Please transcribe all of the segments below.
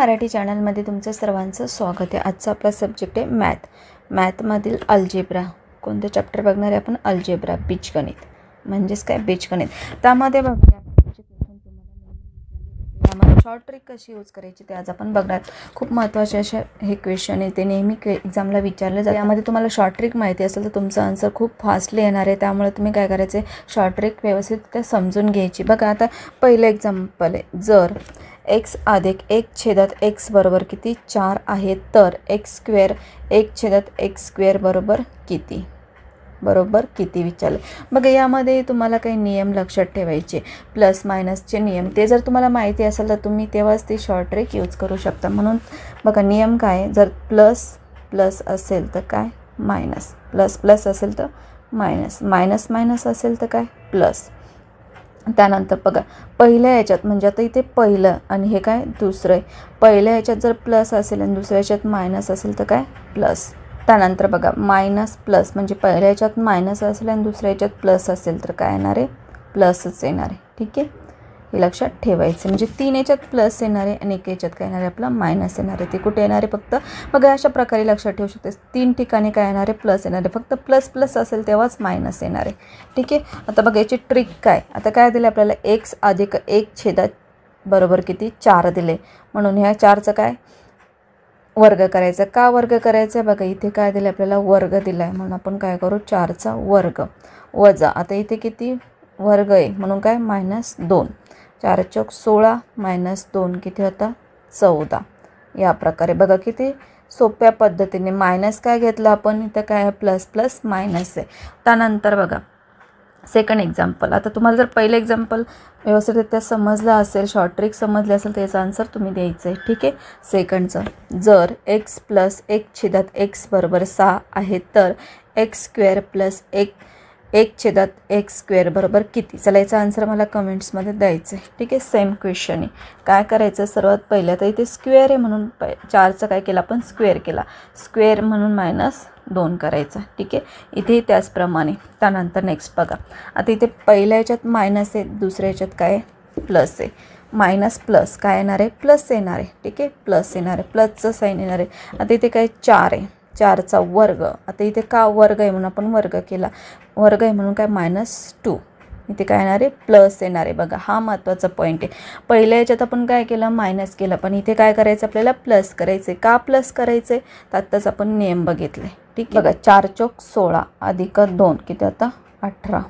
मराठी चॅनलमध्ये तुमचं सर्वांचं स्वागत आहे आजचा आपला सब्जेक्ट आहे मॅथ मॅथमधील अल्जेब्रा कोणतं चॅप्टर बघणार आहे आपण अल्जेब्रा बीजगणित म्हणजेच काय बीजगणित त्यामध्ये बघूया शॉर्ट ट्रिक कशी यूज करायची ते आज आपण बघणार खूप महत्त्वाचे असे हे क्वेश्चन येते नेहमी एक्झामला विचारलं जातं यामध्ये तुम्हाला शॉर्ट ट्रिक माहिती असेल तर तुमचं आन्सर खूप फास्टली येणार आहे त्यामुळे तुम्ही काय करायचे शॉर्ट ट्रिक व्यवस्थित त्या समजून घ्यायची बघा आता पहिलं एक्झाम्पल आहे जर एक्स अधिक एक छेदात एक्स बरोबर किती चार आहे तर एक्स स्क्वेअर एक छेदात एक्स स्क्वेअर बरोबर किती बरोबर किती विचारलं बघा यामध्ये तुम्हाला काही नियम लक्षात ठेवायचे प्लस मायनसचे नियम ते जर तुम्हाला माहिती असेल तर तुम्ही तेव्हाच ते शॉर्ट ट्रेक यूज करू शकता म्हणून बघा नियम काय जर प्लस प्लस असेल तर काय मायनस प्लस प्लस असेल तर मायनस मायनस मायनस असेल तर काय प्लस त्यानंतर बघा पहिल्या याच्यात म्हणजे आता इथे पहिलं आणि हे काय दुसरं आहे पहिल्या याच्यात जर प्लस असेल आणि दुसऱ्या याच्यात मायनस असेल तर काय प्लस त्यानंतर बघा मायनस प्लस म्हणजे पहिल्या याच्यात मायनस असेल आणि दुसऱ्या याच्यात प्लस असेल तर काय येणार आहे प्लसच येणार आहे ठीक आहे हे लक्षात ठेवायचं म्हणजे तीन याच्यात प्लस येणार आहे आणि एक याच्यात काय येणार आहे आपलं मायनस येणार आहे ते कुठे येणार आहे फक्त बघा अशा प्रकारे लक्षात ठेवू शकते तीन ठिकाणी काय येणार आहे प्लस येणार आहे फक्त प्लस प्लस असेल तेव्हाच मायनस येणार आहे ठीक आहे आता बघा याची ट्रिक काय आता काय दिलं आपल्याला एक्स अधिक एक छेदात बरोबर किती चार दिले म्हणून ह्या चारचं काय वर्ग करायचा का वर्ग करायचा बघा इथे काय दिलं आपल्याला वर्ग दिला आहे म्हणून आपण काय करू चारचा वर्ग वजा आता इथे किती वर्ग आहे म्हणून काय मायनस दोन चार चौक सोळा मायनस दोन किती होता चौदा या प्रकारे बघा किती सोप्या पद्धतीने मायनस काय घेतलं आपण इथं काय प्लस प्लस मायनस आहे त्यानंतर बघा सेकंड एक्झाम्पल आता तुम्हाला जर पहिलं एक्झाम्पल व्यवस्थितरित्या समजलं असेल शॉर्ट ट्रिक समजले असेल तर याचा आन्सर तुम्ही द्यायचं आहे ठीक आहे सेकंडचं जर एक्स प्लस एक छिदात एक्स बरोबर सहा आहे तर एक्स स्क्वेअर प्लस एक एक छेदात एक स्क्वेअर बरोबर किती चला याचा आन्सर मला कमेंट्समध्ये द्यायचं आहे ठीक आहे सेम क्वेश्चन आहे काय करायचं सर्वात पहिलं तर इथे स्क्वेअर आहे म्हणून प चारचं काय केलं आपण स्क्वेअर केला स्क्वेअर म्हणून मायनस दोन करायचा ठीक आहे इथे त्याचप्रमाणे त्यानंतर नेक्स्ट बघा आता इथे पहिल्या याच्यात मायनस आहे दुसऱ्या याच्यात काय प्लस आहे मायनस प्लस काय येणार आहे प्लस येणार आहे ठीक आहे प्लस येणार आहे प्लसचं साईन येणार आहे आता इथे काय चार आहे चारचा वर्ग आता इथे का वर्ग आहे म्हणून आपण वर्ग केला वर्ग आहे म्हणून काय मायनस टू इथे काय येणार आहे प्लस येणार आहे बघा हा महत्त्वाचा पॉईंट आहे पहिल्या याच्यात आपण काय केलं मायनस केलं पण इथे काय करायचं आपल्याला प्लस करायचं आहे का प्लस करायचं आहे आपण नियम बघितले ठीक बघा चार चौक सोळा अधिक दोन किती आता अठरा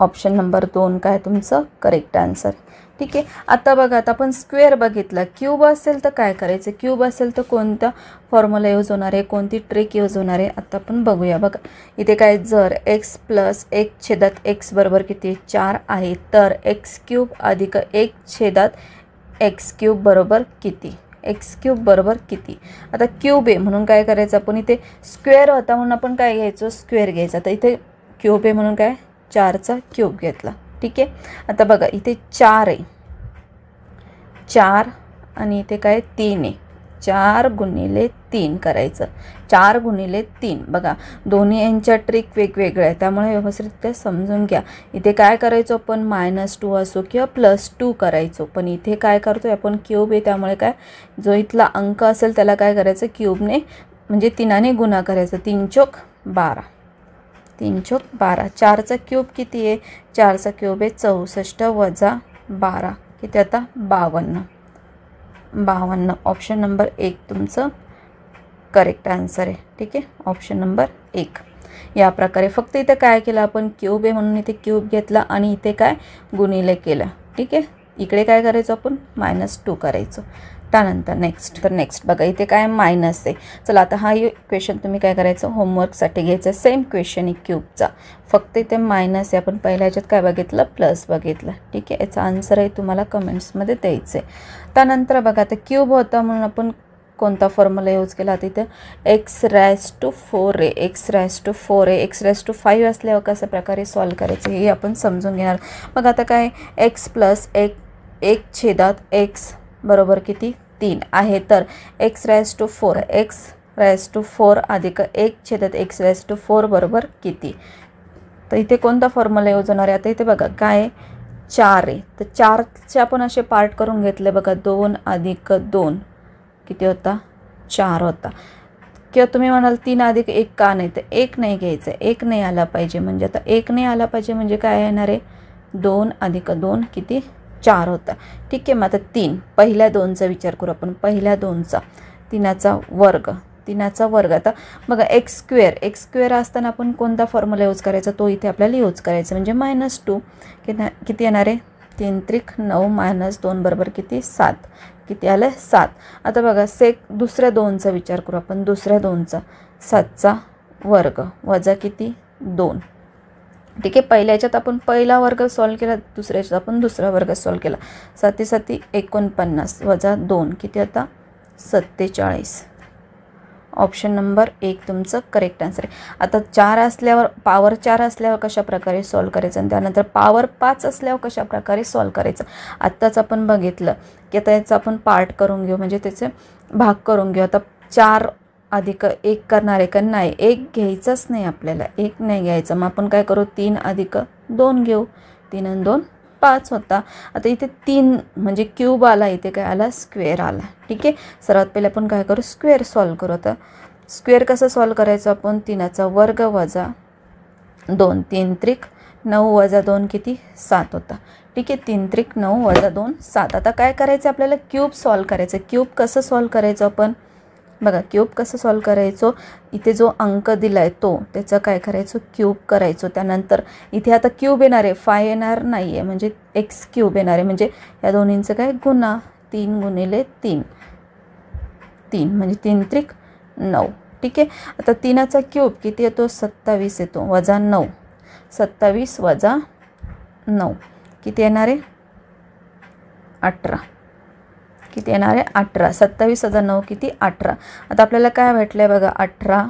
ऑप्शन नंबर दोन काय तुमचं करेक्ट आन्सर ठीक आहे आता बघा आता आपण स्क्वेअर बघितला क्यूब असेल तर काय करायचं क्यूब असेल तर कोणता फॉर्म्युला यूज होणार आहे कोणती ट्रिक यूज होणार आहे आता आपण बघूया बघा इथे काय जर एक्स प्लस एक छेदात एक्स बरोबर किती चार आहे तर एक्स क्यूब अधिक एक छेदात एक्स क्यूब बरोबर किती एक्स क्यूब बरोबर किती आता क्यूब आहे म्हणून काय करायचं आपण इथे स्क्वेअर होता म्हणून आपण काय घ्यायचो स्क्वेअर घ्यायचा तर इथे क्यूब आहे म्हणून काय चारचा क्यूब घेतला ठीक आहे आता बघा इथे चार आहे चार आणि इथे काय तीन आहे चार गुणिले तीन करायचं चार गुणिले तीन बघा दोन्ही यांच्या ट्रिक वेगवेगळ्या आहेत त्यामुळे व्यवस्थितरित्या समजून घ्या इथे काय करायचो आपण मायनस टू असो किंवा प्लस टू करायचो पण इथे काय करतो आपण क्यूब आहे त्यामुळे काय जो इथला अंक असेल त्याला काय करायचं क्यूबने म्हणजे तिनाने गुन्हा करायचा तीन चोक बारा तीन चोक बारा चारचा क्यूब किती आहे चारचा क्यूब आहे चौसष्ट वजा बारा किती आता बावन्न बावन्न ऑप्शन नंबर एक तुमचं करेक्ट आन्सर आहे ठीक आहे ऑप्शन नंबर एक या प्रकारे फक्त इथं काय केलं आपण क्यूब आहे म्हणून इथे क्यूब घेतला आणि इथे काय गुणिले केलं ठीक आहे इकडे काय करायचं आपण मायनस टू करायचो त्यानंतर नेक्स्ट तर नेक्स्ट बघा इथे काय मायनस आहे चला आता हा क्वेश्चन तुम्ही काय करायचं होमवर्कसाठी घ्यायचं सेम क्वेश्चन आहे क्यूबचा फक्त इथे मायनस आहे आपण पहिल्या ह्याच्यात काय बघितलं प्लस बघितलं ठीक आहे याचा आन्सरही तुम्हाला कमेंट्समध्ये द्यायचं आहे त्यानंतर बघा आता क्यूब होता म्हणून आपण कोणता फॉर्म्युला यूज केला तिथे X raise to four A X raise to four A X raise to five असल्यावर कशा प्रकारे सॉल्व करायचं हे आपण समजून घेणार मग आता काय एक्स प्लस एक एक छेदात एक्स बरोबर किती तीन आहे तर X raise to four X raise to four अधिक एक छेदात एक्स रॅस टू फोर बरोबर किती तर इथे कोणता फॉर्म्युला यूज आहे आता इथे बघा काय चार आहे तर चारचे आपण असे पार्ट करून घेतले बघा दोन अधिक दोन किती होता चार होता किंवा तुम्ही म्हणाल तीन अधिक एक का नाही तर एक नाही घ्यायचं एक नाही आला पाहिजे म्हणजे आता एक नाही आला पाहिजे म्हणजे काय येणार आहे दोन अधिक दोन किती चार होता ठीक आहे मग आता तीन पहिल्या दोनचा विचार करू आपण पहिल्या दोनचा तिनाचा वर्ग तिनाचा वर्ग आता बघा एक्स स्क्वेअर एक्स स्क्वेअर असताना आपण कोणता फॉर्म्युला यूज करायचा तो इथे आपल्याला यूज करायचा म्हणजे मायनस टू किती किती येणार आहे तीन त्रिक नऊ मायनस दोन बरोबर किती सात किती आलं सात आता बघा सेक दुसऱ्या दोनचा विचार करू आपण दुसऱ्या दोनचा सातचा वर्ग वजा किती दोन ठीक आहे पहिल्या याच्यात आपण पहिला वर्ग सॉल्व केला दुसऱ्या याच्यात आपण दुसरा वर्ग सॉल्व केला साती साती एकोणपन्नास वजा दोन किती आता सत्तेचाळीस ऑप्शन नंबर एक तुमचं करेक्ट आन्सर आहे आता चार असल्यावर पावर चार असल्यावर कशाप्रकारे सॉल्व करायचं आणि त्यानंतर पावर पाच असल्यावर कशाप्रकारे सॉल्व करायचं आत्ताच आपण बघितलं की आता याचं आपण पार्ट करून घेऊ म्हणजे त्याचे भाग करून घेऊ आता चार अधिक एक करणार आहे का नाही एक घ्यायचाच नाही आपल्याला एक नाही घ्यायचं मग आपण काय करू तीन अधिक दोन घेऊ तीन आणि दोन पाच होता आता इथे तीन म्हणजे क्यूब आला इथे काय आला स्क्वेअर आला ठीक आहे सर्वात पहिले आपण काय करू स्क्वेअर सॉल्व करू आता स्क्वेअर कसं सॉल्व करायचं आपण तीनाचा वर्ग वजा दोन तीन त्रिक नऊ वजा दोन किती सात होता ठीक आहे तीन त्रिक नऊ वजा दोन सात आता काय करायचं आपल्याला क्यूब सॉल्व करायचं क्यूब कसं सॉल्व करायचं आपण बघा क्यूब कसं सॉल्व करायचो इथे जो अंक दिला आहे तो त्याचं काय करायचो क्यूब करायचो त्यानंतर इथे आता क्यूब येणार आहे फाय येणार नाही आहे म्हणजे एक्स क्यूब येणार आहे म्हणजे या दोन्हींचं काय गुन्हा तीन गुणिले तीन तीन म्हणजे तीन त्रिक नऊ ठीक आहे आता तीनाचा क्यूब किती येतो सत्तावीस येतो वजा नऊ सत्तावीस वजा नऊ किती येणार आहे अठरा किती येणार आहे अठरा सत्तावीस हजार नऊ किती अठरा आता आपल्याला काय भेटलं आहे बघा अठरा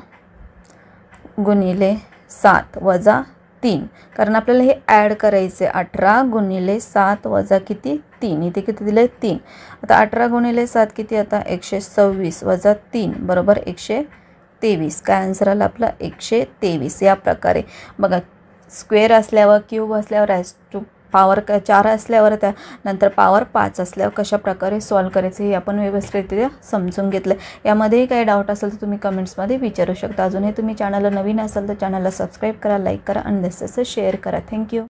गुणिले सात वजा तीन कारण आपल्याला हे ॲड करायचं आहे अठरा गुणिले सात वजा किती तीन इथे किती दिले तीन आता अठरा गुणिले सात किती आता एकशे सव्वीस वजा तीन बरोबर एकशे तेवीस काय आन्सर आला आपला एकशे तेवीस या प्रकारे बघा स्क्वेअर असल्यावर क्यूब असल्यावर ॲस टू पावर क चार असल्यावर त्या नंतर पावर पाच असल्यावर कशा प्रकारे सॉल्व करायचं हे आपण व्यवस्थितरित्या समजून घेतलं यामध्येही काही डाऊट असेल तर तुम्ही कमेंट्समध्ये विचारू शकता अजूनही तुम्ही चॅनलला नवीन असाल तर चॅनलला सबस्क्राईब करा लाईक करा आणि जसं शेअर करा थँक्यू